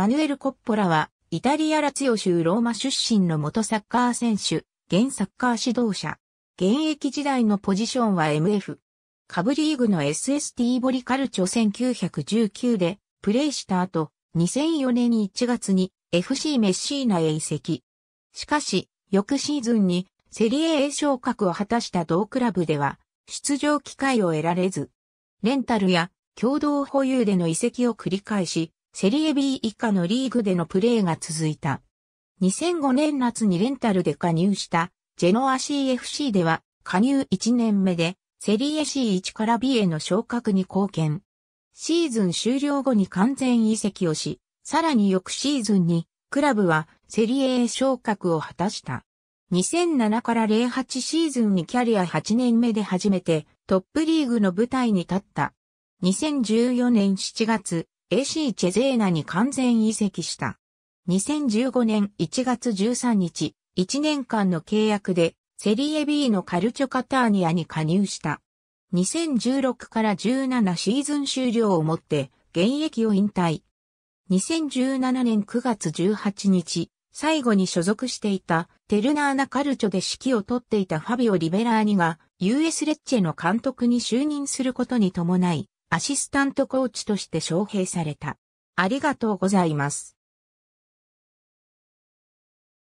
マヌエル・コッポラは、イタリア・ラツヨ州ローマ出身の元サッカー選手、現サッカー指導者。現役時代のポジションは MF。カブリーグの SST ボリカルチョ1919でプレーした後、2004年1月に FC メッシーナへ移籍。しかし、翌シーズンにセリエ A 昇格を果たした同クラブでは、出場機会を得られず、レンタルや共同保有での移籍を繰り返し、セリエ B 以下のリーグでのプレーが続いた。2005年夏にレンタルで加入したジェノア CFC では加入1年目でセリエ C1 から B への昇格に貢献。シーズン終了後に完全移籍をし、さらに翌シーズンにクラブはセリエ A 昇格を果たした。2007から08シーズンにキャリア8年目で初めてトップリーグの舞台に立った。2014年7月、AC チェゼーナに完全移籍した。2015年1月13日、1年間の契約でセリエ B のカルチョカターニアに加入した。2016から17シーズン終了をもって現役を引退。2017年9月18日、最後に所属していたテルナーナカルチョで指揮を取っていたファビオ・リベラーニが US レッチェの監督に就任することに伴い、アシスタントコーチとして招聘された。ありがとうございます。